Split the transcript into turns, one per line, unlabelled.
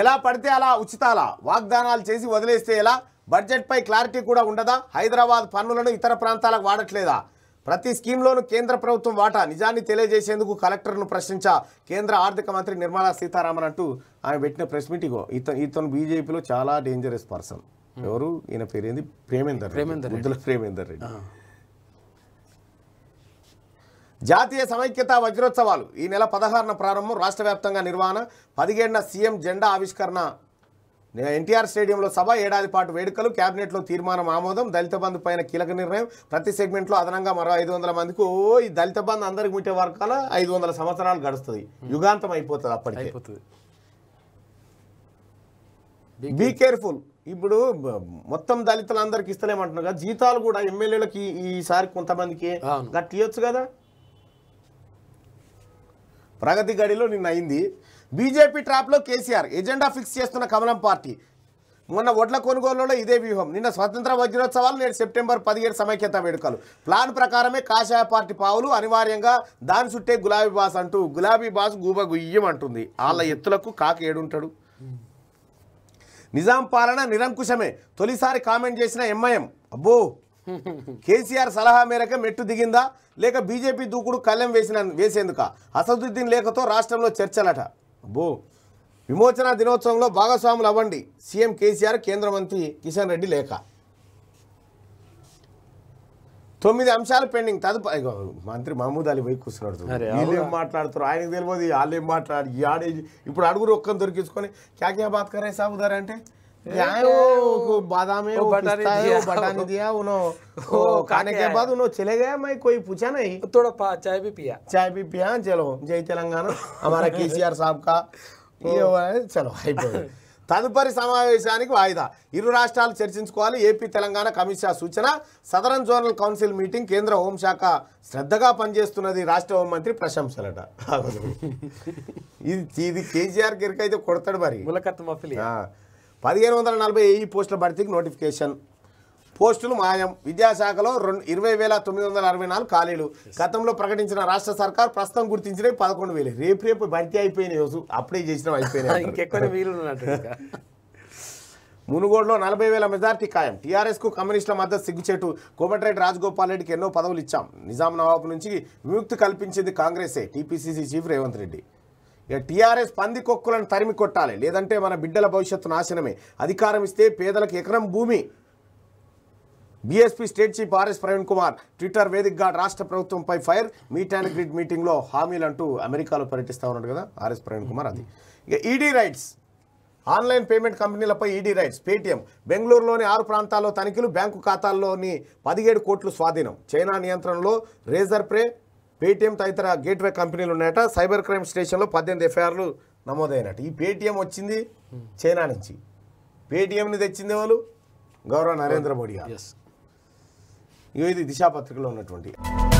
ఎలా పడితే అలా ఉచితాల వాగ్దానాలు చేసి వదిలేస్తే ఎలా బడ్జెట్పై క్లారిటీ కూడా ఉండదా హైదరాబాద్ పన్నులను ఇతర ప్రాంతాలకు వాడట్లేదా ప్రతి స్కీమ్లోనూ కేంద్ర ప్రభుత్వం వాటా నిజాన్ని తెలియజేసేందుకు కలెక్టర్ను ప్రశ్నించా కేంద్ర ఆర్థిక మంత్రి నిర్మలా సీతారామన్ అంటూ ఆమె పెట్టిన ప్రెస్ మీట్ ఇగో ఇతను ఇతను బీజేపీలో చాలా డేంజరస్ పర్సన్ hmm. ఎవరు ఈయన పేరేంది ప్రేమేందర్ ప్రేమేందర్ ముద్దుల ప్రేమేందర్ రెడ్డి జాతీయ సమైక్యత వజ్రోత్సవాలు ఈ నెల పదహారున ప్రారంభం రాష్ట్ర వ్యాప్తంగా నిర్వహణ పదిహేడున సీఎం జెండా ఆవిష్కరణ ఎన్టీఆర్ స్టేడియంలో సభ ఏడాది పాటు వేడుకలు క్యాబినెట్లో తీర్మానం ఆమోదం దళిత బంధు పైన కీలక నిర్ణయం ప్రతి సెగ్మెంట్లో అదనంగా మరో ఐదు వందల మందికి ఓ ఈ దళిత బంధు అందరికి ముట్టే వర్గాల ఐదు వందల సంవత్సరాలు గడుస్తుంది యుగాంతం అయిపోతుంది అప్పటికి బీ కేర్ఫుల్ ఇప్పుడు మొత్తం దళితులందరికి ఇస్తలేమంటున్నారు కదా జీతాలు కూడా ఎమ్మెల్యేలకి ఈసారి కొంతమందికి గట్టి ఇవ్వచ్చు కదా ప్రగతి గడిలో నిన్న అయింది బీజేపీ ట్రాప్లో కేసీఆర్ ఎజెండా ఫిక్స్ చేస్తున్న కమలం పార్టీ మొన్న ఓట్ల కొనుగోలులో ఇదే వ్యూహం నిన్న స్వతంత్ర వజ్రోత్సవాలు నేడు సెప్టెంబర్ పదిహేడు సమైక్యత వేడుకలు ప్లాన్ ప్రకారమే కాషాయ పార్టీ పావులు అనివార్యంగా దాని చుట్టే గులాబీ బాస్ అంటూ గులాబీ బాస్ గూబ గుయ్యం అంటుంది వాళ్ళ ఎత్తులకు కాకి ఏడుంటాడు నిజాం పాలన నిరంకుశమే తొలిసారి కామెంట్ చేసిన ఎంఐఎం అబ్బో కేసీఆర్ సలహా మేరకే మెట్టు దిగిందా లేక బీజేపీ దూకుడు కళ్ళెం వేసిన వేసేందుక అసదుద్దీన్ లేఖతో రాష్ట్రంలో చర్చలట బో విమోచన దినోత్సవంలో భాగస్వాములు అవ్వండి సీఎం కేసీఆర్ కేంద్ర మంత్రి కిషన్ రెడ్డి లేఖ తొమ్మిది అంశాలు పెండింగ్ తదుపరి మంత్రి మహమూద్ అలీ వైపు కూర్చున్నాడు వీళ్ళు ఏం మాట్లాడుతారు ఆయనకు తెలియదు వాళ్ళు ఏం మాట్లాడు ఆడే ఇప్పుడు అడుగురు ఒక్కని దొరికించుకొని క్యాక్యా బాత్కరే సాగుదారంటే जाए वो बादाम वो दिया वो खाने के बाद चले गया मैं कोई पूछा नहीं थोड़ा चाय भी पिया चाय भी पिया चलो जय తెలంగాణ हमारा కేసీఆర్ సాబ్ का ये चलो తదుపరి సమావేశానికి వాయిదా ఇరు రాష్ట్రాలు చర్చించుకోవాలి ఏపీ తెలంగాణ కమిషా సూచన సదరన్ జోనల్ కౌన్సిల్ మీటింగ్ కేంద్ర హోంశాఖ శ్రద్ధగా పనిచేస్తున్నది రాష్ట్ర హోంమంత్రి ప్రశంసలట ఇది ఇది కేసీఆర్ గిరికైతే కొడతాడు మరి ములకత్ మఫిలి పదిహేను వందల నలభై ఏఈ పోస్టుల భర్తీకి నోటిఫికేషన్ పోస్టులు మాయం విద్యాశాఖలో రెండు ఇరవై వేల తొమ్మిది వందల అరవై నాలుగు ఖాళీలు గతంలో ప్రకటించిన రాష్ట్ర సర్కార్ ప్రస్తుతం గుర్తించినవి పదకొండు వేలు రేపు రేపు భర్తీ అయిపోయిన రోజు అప్లై చేసిన అయిపోయినాయి ఇంకెక్కడ వీలు మునుగోడులో నలభై వేల మెజార్టీ ఖాయం టీఆర్ఎస్కు కమ్యూనిస్టుల మద్దతు సిగ్గుచేటు కోమటిరెడ్డి రాజగోపాల్ రెడ్డికి ఎన్నో పదవులు ఇచ్చాం నిజాం నవాబు నుంచి విముక్తి కల్పించింది కాంగ్రెసే టీపీసీసీ చీఫ్ రేవంత్ రెడ్డి ఇక టీఆర్ఎస్ పందికొక్కులను తరిమి కొట్టాలి లేదంటే మన బిడ్డల భవిష్యత్తు నాశనమే అధికారం ఇస్తే పేదలకు ఎకరం భూమి BSP state chief RS Praveen Kumar Twitter వేదికగా రాష్ట్ర ప్రభుత్వంపై ఫైర్ మీట్ అండ్ గ్రిడ్ మీటింగ్లో హామీలు అంటూ అమెరికాలో పర్యటిస్తూ ఉన్నాడు కదా ఆర్ఎస్ ప్రవీణ్ కుమార్ అది ఇక ఈడీ రైట్స్ ఆన్లైన్ పేమెంట్ కంపెనీలపై ఈడీ రైట్స్ పేటీఎం బెంగళూరులోని ఆరు ప్రాంతాల్లో తనిఖీలు బ్యాంకు ఖాతాల్లోని పదిహేడు కోట్లు స్వాధీనం చైనా నియంత్రణలో రేజర్ ప్రే పేటీఎం తదితర గేట్వే కంపెనీలు ఉన్నాయట సైబర్ క్రైమ్ స్టేషన్లో పద్దెనిమిది ఎఫ్ఐఆర్లు నమోదైనట్టు ఈ పేటీఎం వచ్చింది చైనా నుంచి పేటీఎంని తెచ్చింది వాళ్ళు గౌరవ నరేంద్ర మోడీ గారు ఇది దిశాపత్రికలో ఉన్నటువంటి